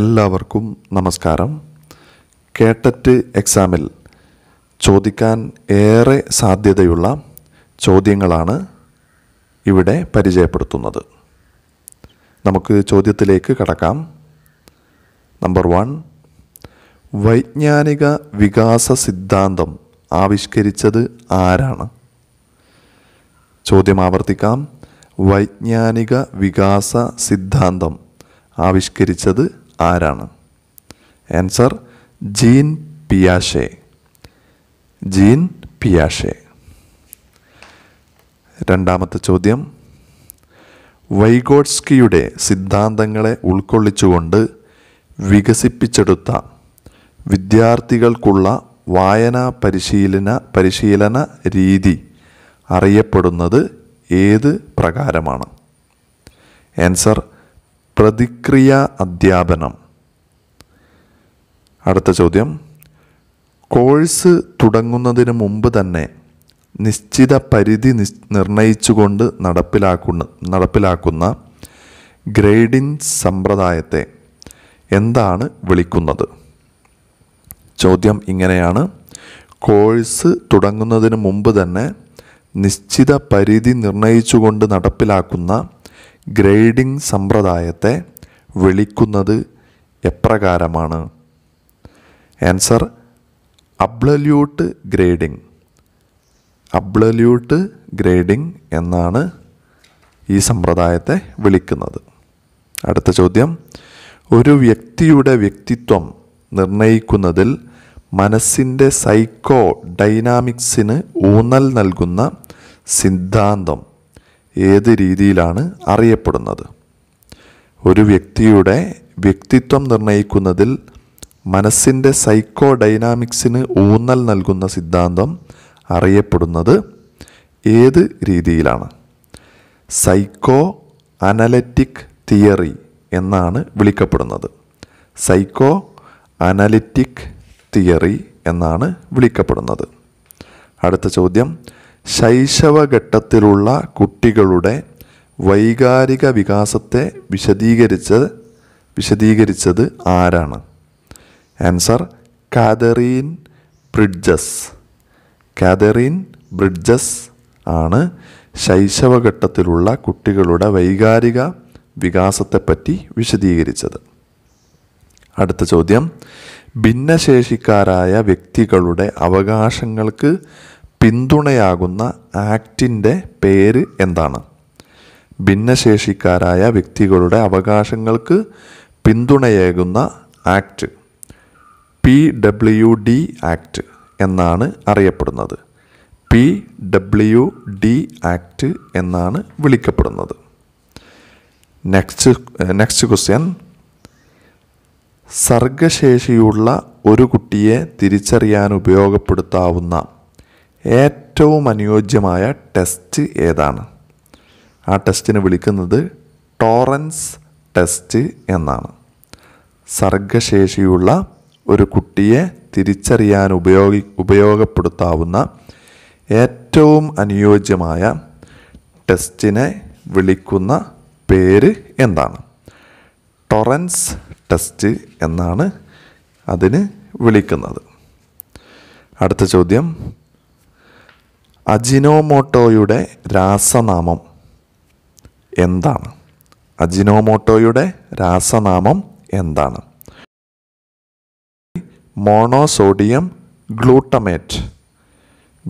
എല്ലാവർക്കും നമസ്കാരം കേട്ടറ്റ് എക്സാമിൽ ചോദിക്കാൻ ഏറെ സാധ്യതയുള്ള ചോദ്യങ്ങളാണ് ഇവിടെ പരിചയപ്പെടുത്തുന്നത് നമുക്ക് ചോദ്യത്തിലേക്ക് കടക്കാം നമ്പർ വൺ വൈജ്ഞാനിക വികാസ സിദ്ധാന്തം ആവിഷ്കരിച്ചത് ആരാണ് ചോദ്യം ആവർത്തിക്കാം വൈജ്ഞാനിക വികാസ സിദ്ധാന്തം ആവിഷ്കരിച്ചത് ആരാണ് ആൻസർ ജീൻ പിയാഷെ ജീൻ പിയാഷെ രണ്ടാമത്തെ ചോദ്യം വൈഗോട്സ്കിയുടെ സിദ്ധാന്തങ്ങളെ ഉൾക്കൊള്ളിച്ചുകൊണ്ട് വികസിപ്പിച്ചെടുത്ത വിദ്യാർത്ഥികൾക്കുള്ള വായനാ പരിശീലന പരിശീലന രീതി അറിയപ്പെടുന്നത് ഏത് പ്രകാരമാണ് ആൻസർ പ്രതിക്രിയ അധ്യാപനം അടുത്ത ചോദ്യം കോഴ്സ് തുടങ്ങുന്നതിന് മുമ്പ് തന്നെ നിശ്ചിത പരിധി നിർണയിച്ചുകൊണ്ട് നടപ്പിലാക്കുന്ന നടപ്പിലാക്കുന്ന ഗ്രേഡിംഗ് സമ്പ്രദായത്തെ എന്താണ് വിളിക്കുന്നത് ചോദ്യം ഇങ്ങനെയാണ് കോഴ്സ് തുടങ്ങുന്നതിന് മുമ്പ് തന്നെ നിശ്ചിത പരിധി നിർണയിച്ചുകൊണ്ട് നടപ്പിലാക്കുന്ന ഗ്രേഡിംഗ് സമ്പ്രദായത്തെ വിളിക്കുന്നത് എപ്രകാരമാണ് answer absolute grading absolute grading എന്നാണ് ഈ സമ്പ്രദായത്തെ വിളിക്കുന്നത് അടുത്ത ചോദ്യം ഒരു വ്യക്തിയുടെ വ്യക്തിത്വം നിർണയിക്കുന്നതിൽ മനസ്സിൻ്റെ സൈക്കോ ഡൈനാമിക്സിന് ഊന്നൽ നൽകുന്ന സിദ്ധാന്തം ഏത് രീതിയിലാണ് അറിയപ്പെടുന്നത് ഒരു വ്യക്തിയുടെ വ്യക്തിത്വം നിർണയിക്കുന്നതിൽ മനസ്സിൻ്റെ സൈക്കോ ഡൈനാമിക്സിന് ഊന്നൽ നൽകുന്ന സിദ്ധാന്തം അറിയപ്പെടുന്നത് ഏത് രീതിയിലാണ് സൈക്കോ അനലറ്റിക് തിയറി എന്നാണ് വിളിക്കപ്പെടുന്നത് സൈക്കോ അനലിറ്റിക് തിയറി എന്നാണ് വിളിക്കപ്പെടുന്നത് അടുത്ത ചോദ്യം ശൈശവഘട്ടത്തിലുള്ള കുട്ടികളുടെ വൈകാരിക വികാസത്തെ വിശദീകരിച്ച് വിശദീകരിച്ചത് ആരാണ് answer Katharine Bridges Katharine Bridges ആണ് ശൈശവഘട്ടത്തിലുള്ള കുട്ടികളുടെ വൈകാരിക വികാസത്തെപ്പറ്റി വിശദീകരിച്ചത് അടുത്ത ചോദ്യം ഭിന്നശേഷിക്കാരായ വ്യക്തികളുടെ അവകാശങ്ങൾക്ക് പിന്തുണയാകുന്ന ആക്ടിൻ്റെ പേര് എന്താണ് ഭിന്നശേഷിക്കാരായ വ്യക്തികളുടെ അവകാശങ്ങൾക്ക് പിന്തുണയേകുന്ന act P W D act എന്നാണ് അറിയപ്പെടുന്നത് പി ഡബ്ല്യു ഡി ആക്ട് എന്നാണ് വിളിക്കപ്പെടുന്നത് നെക്സ്റ്റ് നെക്സ്റ്റ് ക്വസ്റ്റ്യൻ സർഗശേഷിയുള്ള ഒരു കുട്ടിയെ തിരിച്ചറിയാൻ ഉപയോഗപ്പെടുത്താവുന്ന ഏറ്റവും അനുയോജ്യമായ ടെസ്റ്റ് ഏതാണ് ആ ടെസ്റ്റിന് വിളിക്കുന്നത് ടോറൻസ് ടെസ്റ്റ് എന്നാണ് സർഗശേഷിയുള്ള ഒരു കുട്ടിയെ തിരിച്ചറിയാൻ ഉപയോഗി ഉപയോഗപ്പെടുത്താവുന്ന ഏറ്റവും അനുയോജ്യമായ ടെസ്റ്റിനെ വിളിക്കുന്ന പേര് എന്താണ് ടൊറൻസ് ടെസ്റ്റ് എന്നാണ് അതിന് വിളിക്കുന്നത് അടുത്ത ചോദ്യം അജിനോമോട്ടോയുടെ രാസനാമം എന്താണ് അജിനോമോട്ടോയുടെ രാസനാമം എന്താണ് മോണോസോഡിയം ഗ്ലൂട്ടമേറ്റ്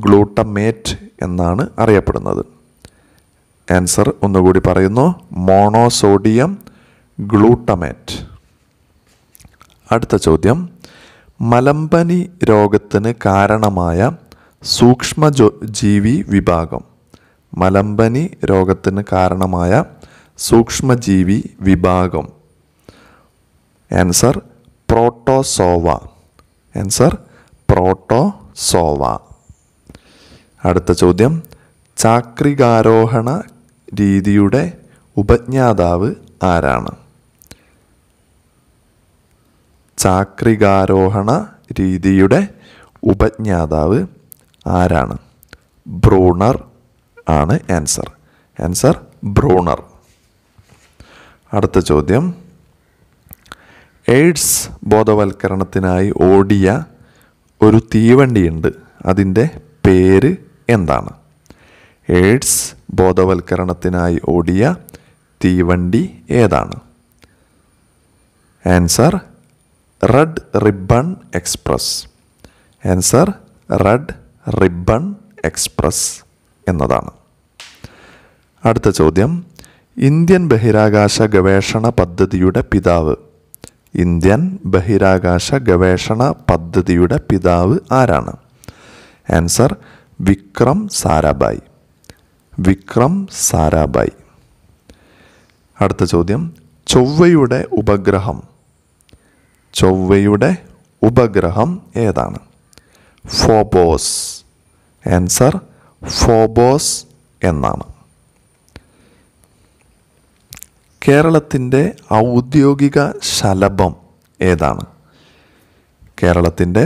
ഗ്ലൂട്ടമേറ്റ് എന്നാണ് അറിയപ്പെടുന്നത് ആൻസർ ഒന്നുകൂടി പറയുന്നു മോണോസോഡിയം ഗ്ലൂട്ടമേറ്റ് അടുത്ത ചോദ്യം മലമ്പനി രോഗത്തിന് കാരണമായ സൂക്ഷ്മ ജീവി വിഭാഗം മലമ്പനി രോഗത്തിന് കാരണമായ സൂക്ഷ്മജീവി വിഭാഗം ആൻസർ പ്രോട്ടോസോവ ആൻസർ പ്രോട്ടോസോവ അടുത്ത ചോദ്യം ചാക്രികാരോഹണ രീതിയുടെ ഉപജ്ഞാതാവ് ആരാണ് ചാക്രികാരോഹണ രീതിയുടെ ഉപജ്ഞാതാവ് ആരാണ് ബ്രൂണർ ആണ് ആൻസർ ആൻസർ ബ്രൂണർ അടുത്ത ചോദ്യം എയ്ഡ്സ് ബോധവൽക്കരണത്തിനായി ഓടിയ ഒരു തീവണ്ടിയുണ്ട് അതിൻ്റെ പേര് എന്താണ് എയ്ഡ്സ് ബോധവൽക്കരണത്തിനായി ഓടിയ തീവണ്ടി ഏതാണ് answer red ribbon express answer red ribbon express എന്നതാണ് അടുത്ത ചോദ്യം ഇന്ത്യൻ ബഹിരാകാശ ഗവേഷണ പദ്ധതിയുടെ പിതാവ് ഇന്ത്യൻ ബഹിരാകാശ ഗവേഷണ പദ്ധതിയുടെ പിതാവ് ആരാണ് ആൻസർ വിക്രം സാരാഭായ് വിക്രം സാരാഭായ് അടുത്ത ചോദ്യം ചൊവ്വയുടെ ഉപഗ്രഹം ചൊവ്വയുടെ ഉപഗ്രഹം ഏതാണ് ഫോബോസ് ആൻസർ ഫോബോസ് എന്നാണ് കേരളത്തിൻ്റെ ഔദ്യോഗിക ശലഭം ഏതാണ് കേരളത്തിൻ്റെ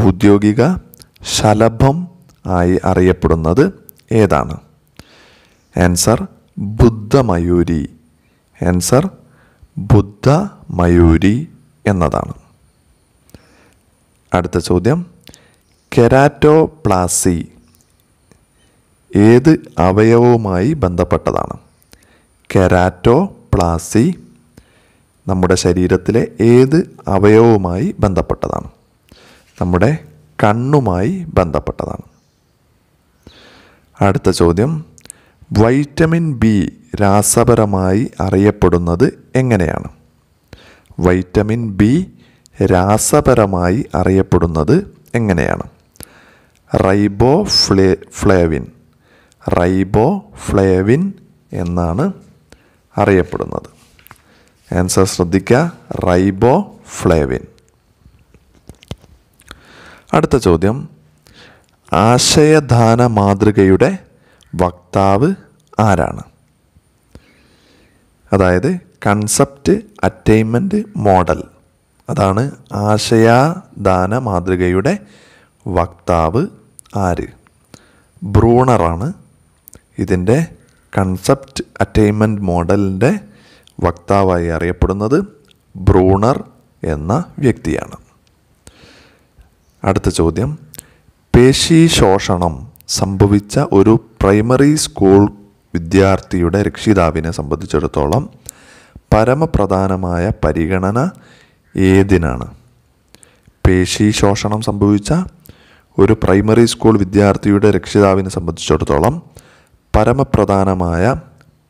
ഔദ്യോഗിക ശലഭം ആയി അറിയപ്പെടുന്നത് ഏതാണ് ആൻസർ ബുദ്ധമയൂരി ആൻസർ ബുദ്ധമയൂരി എന്നതാണ് അടുത്ത ചോദ്യം കെരാറ്റോപ്ലാസി ഏത് അവയവവുമായി ബന്ധപ്പെട്ടതാണ് കെരാറ്റോപ്ലാസി നമ്മുടെ ശരീരത്തിലെ ഏത് അവയവവുമായി ബന്ധപ്പെട്ടതാണ് നമ്മുടെ കണ്ണുമായി ബന്ധപ്പെട്ടതാണ് അടുത്ത ചോദ്യം വൈറ്റമിൻ ബി രാസപരമായി അറിയപ്പെടുന്നത് എങ്ങനെയാണ് വൈറ്റമിൻ ബി രാസപരമായി അറിയപ്പെടുന്നത് എങ്ങനെയാണ് റൈബോ ഫ്ലേ ഫ്ലേവിൻ റൈബോ ഫ്ലേവിൻ എന്നാണ് അറിയപ്പെടുന്നത് ആൻസർ ശ്രദ്ധിക്കുക റൈബോ ഫ്ലേവിൻ അടുത്ത ചോദ്യം ആശയദാന മാതൃകയുടെ വക്താവ് ആരാണ് അതായത് കൺസെപ്റ്റ് അറ്റൈൻമെൻറ്റ് മോഡൽ അതാണ് ആശയാദാന മാതൃകയുടെ വക്താവ് ആര് ബ്രൂണറാണ് ഇതിൻ്റെ കൺസെപ്റ്റ് അറ്റൈൻമെൻറ്റ് മോഡലിൻ്റെ വക്താവായി അറിയപ്പെടുന്നത് ബ്രൂണർ എന്ന വ്യക്തിയാണ് അടുത്ത ചോദ്യം പേശി ശോഷണം സംഭവിച്ച ഒരു പ്രൈമറി സ്കൂൾ വിദ്യാർത്ഥിയുടെ രക്ഷിതാവിനെ സംബന്ധിച്ചിടത്തോളം പരമപ്രധാനമായ പരിഗണന ഏതിനാണ് പേശി ശോഷണം സംഭവിച്ച ഒരു പ്രൈമറി സ്കൂൾ വിദ്യാർത്ഥിയുടെ രക്ഷിതാവിനെ സംബന്ധിച്ചിടത്തോളം പരമപ്രധാനമായ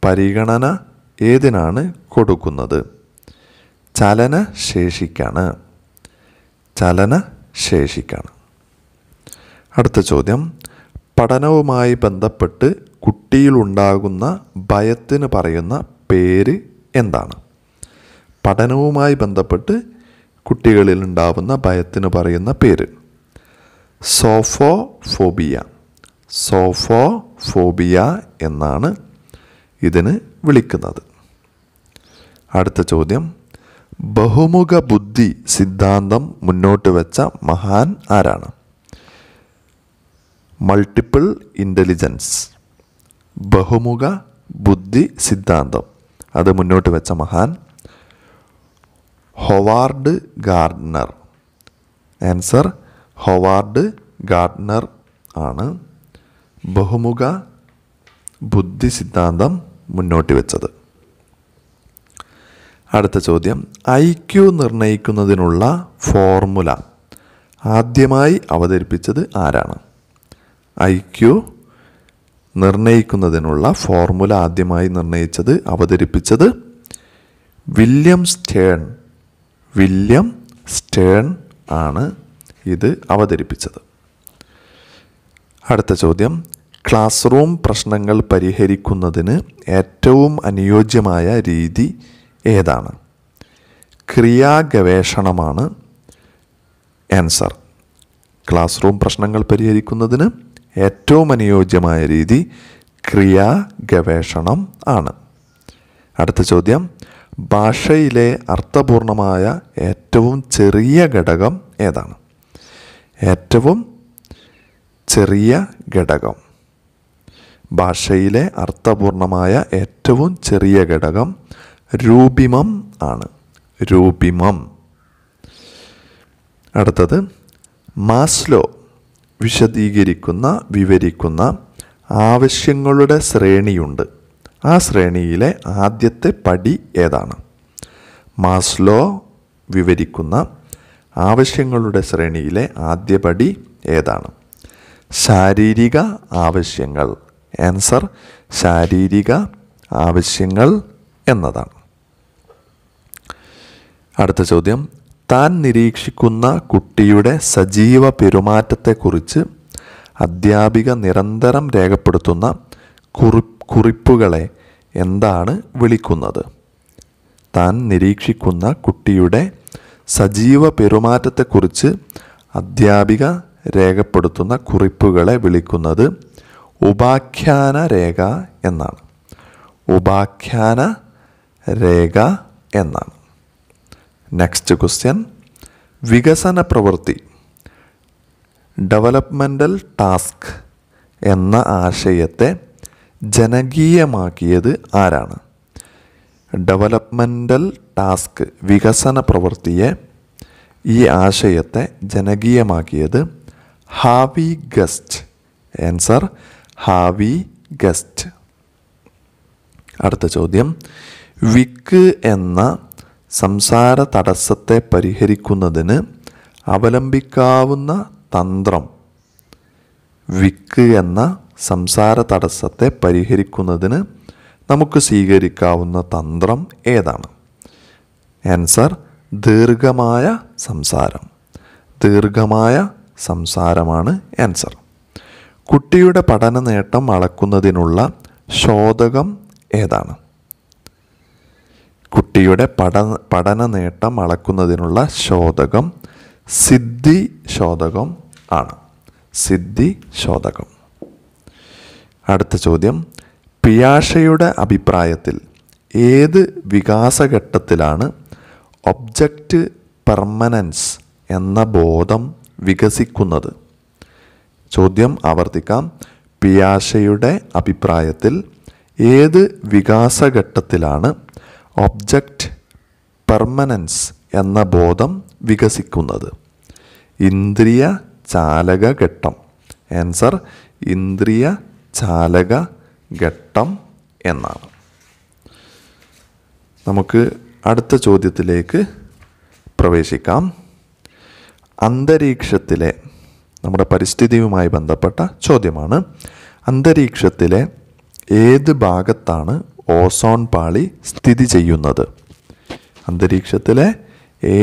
പരിഗണന ഏതിനാണ് കൊടുക്കുന്നത് ചലനശേഷിക്കാണ് ചലനശേഷിക്കാണ് അടുത്ത ചോദ്യം പഠനവുമായി ബന്ധപ്പെട്ട് കുട്ടിയിലുണ്ടാകുന്ന ഭയത്തിന് പറയുന്ന പേര് എന്താണ് പഠനവുമായി ബന്ധപ്പെട്ട് കുട്ടികളിൽ ഉണ്ടാവുന്ന ഭയത്തിന് പറയുന്ന പേര് സോഫോ ഫോബിയ സോഫോ ഫോബിയ എന്നാണ് ഇതിന് വിളിക്കുന്നത് അടുത്ത ചോദ്യം ബഹുമുഖ ബുദ്ധി സിദ്ധാന്തം മുന്നോട്ട് വെച്ച മഹാൻ ആരാണ് മൾട്ടിപ്പിൾ ഇൻ്റലിജൻസ് ബഹുമുഖ ബുദ്ധി സിദ്ധാന്തം അത് മുന്നോട്ട് വെച്ച മഹാൻ Howard Gardner answer Howard Gardner ആണ് ബഹുമുഖ ബുദ്ധി സിദ്ധാന്തം മുന്നോട്ട് വെച്ചത് അടുത്ത ചോദ്യം ഐ ക്യു നിർണ്ണയിക്കുന്നതിനുള്ള ഫോർമുല ആദ്യമായി അവതരിപ്പിച്ചത് ആരാണ് ഐ ക്യു നിർണയിക്കുന്നതിനുള്ള ഫോർമുല ആദ്യമായി നിർണയിച്ചത് അവതരിപ്പിച്ചത് വില്യം സ്റ്റേൺ വില്യം സ്റ്റേൺ ആണ് ഇത് അവതരിപ്പിച്ചത് അടുത്ത ചോദ്യം ക്ലാസ് റൂം പ്രശ്നങ്ങൾ പരിഹരിക്കുന്നതിന് ഏറ്റവും അനുയോജ്യമായ രീതി ഏതാണ് ക്രിയാഗവേഷണമാണ് ആൻസർ ക്ലാസ് റൂം പ്രശ്നങ്ങൾ പരിഹരിക്കുന്നതിന് ഏറ്റവും അനുയോജ്യമായ രീതി ക്രിയാ ഗവേഷണം ആണ് അടുത്ത ചോദ്യം ഭാഷയിലെ അർത്ഥപൂർണമായ ഏറ്റവും ചെറിയ ഘടകം ഏതാണ് ഏറ്റവും ചെറിയ ഘടകം ഭാഷയിലെ അർത്ഥപൂർണമായ ഏറ്റവും ചെറിയ ഘടകം രൂപിമം ആണ് രൂപിമം അടുത്തത് മാസ്ലോ വിശദീകരിക്കുന്ന വിവരിക്കുന്ന ആവശ്യങ്ങളുടെ ശ്രേണിയുണ്ട് ആ ശ്രേണിയിലെ ആദ്യത്തെ പടി ഏതാണ് മാസ്ലോ വിവരിക്കുന്ന ആവശ്യങ്ങളുടെ ശ്രേണിയിലെ ആദ്യ പടി ഏതാണ് ശാരീരിക ആവശ്യങ്ങൾ ആൻസർ ശാരീരിക ആവശ്യങ്ങൾ എന്നതാണ് അടുത്ത ചോദ്യം താൻ നിരീക്ഷിക്കുന്ന കുട്ടിയുടെ സജീവ പെരുമാറ്റത്തെക്കുറിച്ച് അധ്യാപിക നിരന്തരം രേഖപ്പെടുത്തുന്ന കുറി കുറിപ്പുകളെ എന്താണ് വിളിക്കുന്നത് താൻ നിരീക്ഷിക്കുന്ന കുട്ടിയുടെ സജീവ പെരുമാറ്റത്തെക്കുറിച്ച് അധ്യാപിക രേഖപ്പെടുത്തുന്ന കുറിപ്പുകളെ വിളിക്കുന്നത് ഉപാഖ്യാന രേഖ എന്നാണ് ഉപാഖ്യാന രേഖ എന്നാണ് നെക്സ്റ്റ് ക്വസ്റ്റ്യൻ വികസന പ്രവൃത്തി ഡെവലപ്മെൻ്റൽ ടാസ്ക് എന്ന ആശയത്തെ ജനകീയമാക്കിയത് ആരാണ് ഡെവലപ്മെൻ്റൽ ടാസ്ക് വികസന പ്രവൃത്തിയെ ഈ ആശയത്തെ ജനകീയമാക്കിയത് Havighurst answer Havighurst അടുത്ത ചോദ്യം വിക്ക് എന്ന സംസാര തടസ്സത്തെ പരിഹരിക്കുന്നതിന് അവലംബിക്കാവുന്ന തന്ത്രം വിക്ക് എന്ന സംസാര തടസ്സത്തെ പരിഹരിക്കുന്നതിന് നമുക്ക് സ്വീകരിക്കാവുന്ന തന്ത്രം ഏതാണ് ആൻസർ ദീർഘമായ സംസാരം ദീർഘമായ സംസാരമാണ് ആൻസർ കുട്ടിയുടെ പഠന നേട്ടം അളക്കുന്നതിനുള്ള ശോധകം ഏതാണ് കുട്ടിയുടെ പഠന പഠന നേട്ടം അളക്കുന്നതിനുള്ള ശോധകം സിദ്ധി ശോധകം ആണ് സിദ്ധി ശോധകം അടുത്ത ചോദ്യം പിയാഷയുടെ അഭിപ്രായത്തിൽ ഏത് വികാസഘട്ടത്തിലാണ് ഒബ്ജക്റ്റ് പെർമനൻസ് എന്ന ബോധം വികസിക്കുന്നത് ചോദ്യം ആവർത്തിക്കാം പിയാഷയുടെ അഭിപ്രായത്തിൽ ഏത് വികാസഘട്ടത്തിലാണ് ഒബ്ജക്റ്റ് പെർമനൻസ് എന്ന ബോധം വികസിക്കുന്നത് ഇന്ദ്രിയ ചാലക ഘട്ടം ആൻസർ ഇന്ദ്രിയ ചാലക ഘട്ടം എന്നാണ് നമുക്ക് അടുത്ത ചോദ്യത്തിലേക്ക് പ്രവേശിക്കാം അന്തരീക്ഷത്തിലെ നമ്മുടെ പരിസ്ഥിതിയുമായി ബന്ധപ്പെട്ട ചോദ്യമാണ് അന്തരീക്ഷത്തിലെ ഏത് ഭാഗത്താണ് ഓസോൺ പാളി സ്ഥിതി ചെയ്യുന്നത് അന്തരീക്ഷത്തിലെ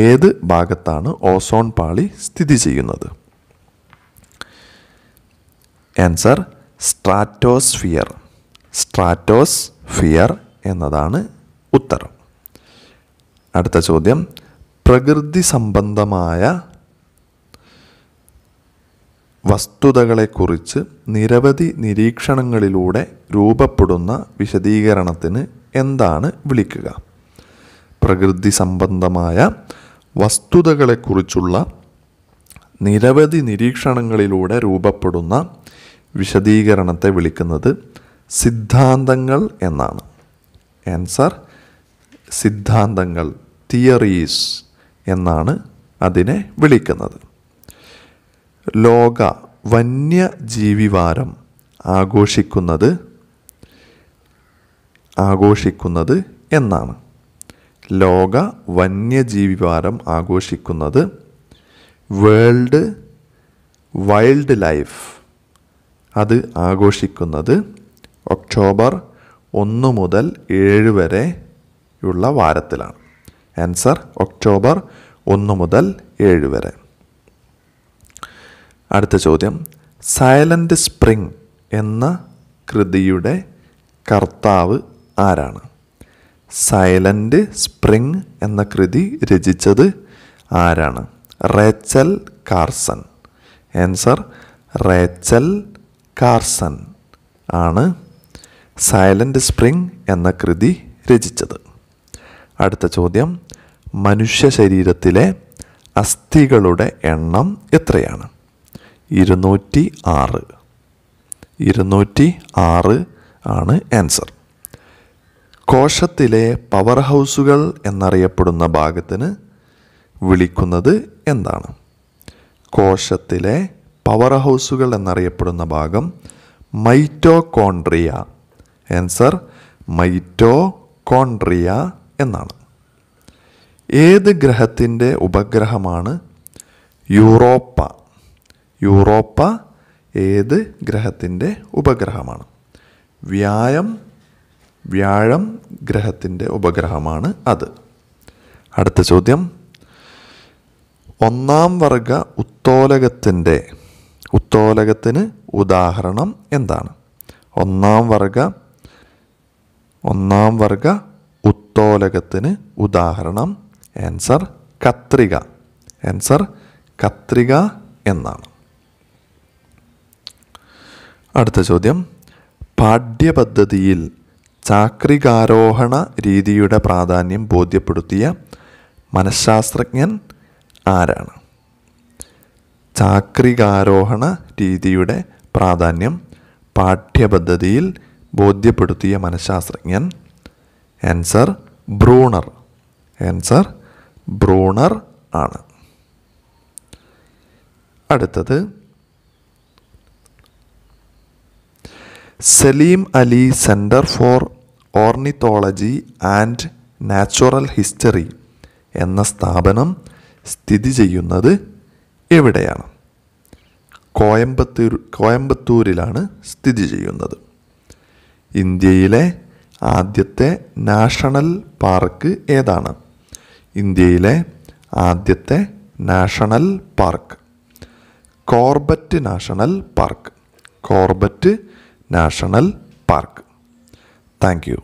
ഏത് ഭാഗത്താണ് ഓസോൺ പാളി സ്ഥിതി ചെയ്യുന്നത് ആൻസർ സ്ട്രാറ്റോസ്ഫിയർ സ്ട്രാറ്റോസ്ഫിയർ എന്നതാണ് ഉത്തരം അടുത്ത ചോദ്യം പ്രകൃതി സംബന്ധമായ വസ്തുതകളെക്കുറിച്ച് നിരവധി നിരീക്ഷണങ്ങളിലൂടെ രൂപപ്പെടുന്ന വിശദീകരണത്തിന് എന്താണ് വിളിക്കുക പ്രകൃതി സംബന്ധമായ വസ്തുതകളെക്കുറിച്ചുള്ള നിരവധി നിരീക്ഷണങ്ങളിലൂടെ രൂപപ്പെടുന്ന വിശദീകരണത്തെ വിളിക്കുന്നത് സിദ്ധാന്തങ്ങൾ എന്നാണ് ആൻസർ സിദ്ധാന്തങ്ങൾ തിയറീസ് എന്നാണ് അതിനെ വിളിക്കുന്നത് ലോക വന്യജീവിവാരം ആഘോഷിക്കുന്നത് ആഘോഷിക്കുന്നത് എന്നാണ് ലോക വന്യജീവിവാരം ആഘോഷിക്കുന്നത് വേൾഡ് വൈൽഡ് ലൈഫ് അത് ആഘോഷിക്കുന്നത് ഒക്ടോബർ ഒന്ന് മുതൽ ഏഴ് വരെയുള്ള വാരത്തിലാണ് ആൻസർ ഒക്ടോബർ ഒന്ന് മുതൽ ഏഴ് വരെ അടുത്ത ചോദ്യം സൈലൻ്റ് സ്പ്രിംഗ് എന്ന കൃതിയുടെ കർത്താവ് ആരാണ് സൈലൻ്റ് സ്പ്രിംഗ് എന്ന കൃതി രചിച്ചത് ആരാണ് Rachel Carson answer Rachel Carson ആണ് സൈലൻ്റ് സ്പ്രിംഗ് എന്ന കൃതി രചിച്ചത് അടുത്ത ചോദ്യം മനുഷ്യ ശരീരത്തിലെ അസ്ഥികളുടെ എണ്ണം എത്രയാണ് ഇരുന്നൂറ്റി ആറ് ഇരുന്നൂറ്റി ആറ് ആണ് ആൻസർ കോശത്തിലെ പവർ ഹൗസുകൾ എന്നറിയപ്പെടുന്ന ഭാഗത്തിന് വിളിക്കുന്നത് എന്താണ് കോശത്തിലെ പവർ ഹൗസുകൾ എന്നറിയപ്പെടുന്ന ഭാഗം മൈറ്റോകോൺഡ്രിയ ആൻസർ മൈറ്റോകോൺഡ്രിയ എന്നാണ് ഏത് ഗ്രഹത്തിൻ്റെ ഉപഗ്രഹമാണ് യൂറോപ്പ യൂറോപ്പ ഏത് ഗ്രഹത്തിൻ്റെ ഉപഗ്രഹമാണ് വ്യായം വ്യാഴം ഗ്രഹത്തിൻ്റെ ഉപഗ്രഹമാണ് അത് അടുത്ത ചോദ്യം ഒന്നാം വർഗ ഉത്തോലകത്തിൻ്റെ ഉത്തോലകത്തിന് ഉദാഹരണം എന്താണ് ഒന്നാം വർഗ ഒന്നാം വർഗ ഉത്തോലകത്തിന് ഉദാഹരണം ആൻസർ കത്രിക ആൻസർ കത്രിക എന്നാണ് അടുത്ത ചോദ്യം പാഠ്യപദ്ധതിയിൽ ചാക്രികാരോഹണ രീതിയുടെ പ്രാധാന്യം ബോധ്യപ്പെടുത്തിയ മനഃശാസ്ത്രജ്ഞൻ ആരാണ് ചാക്രികാരോഹണ രീതിയുടെ പ്രാധാന്യം പാഠ്യപദ്ധതിയിൽ ബോധ്യപ്പെടുത്തിയ മനഃശാസ്ത്രജ്ഞൻ ആൻസർ ബ്രൂണർ ആൻസർ ബ്രൂണർ ആണ് അടുത്തത് Salim Ali centre for ornithology and natural history എന്ന സ്ഥാപനം സ്ഥിതി ചെയ്യുന്നത് എവിടെയാണ് കോയമ്പത്തൂർ കോയമ്പത്തൂരിലാണ് സ്ഥിതി ചെയ്യുന്നത് ഇന്ത്യയിലെ ആദ്യത്തെ നാഷണൽ പാർക്ക് ഏതാണ് ഇന്ത്യയിലെ ആദ്യത്തെ national park Corbett national park Corbett national park thank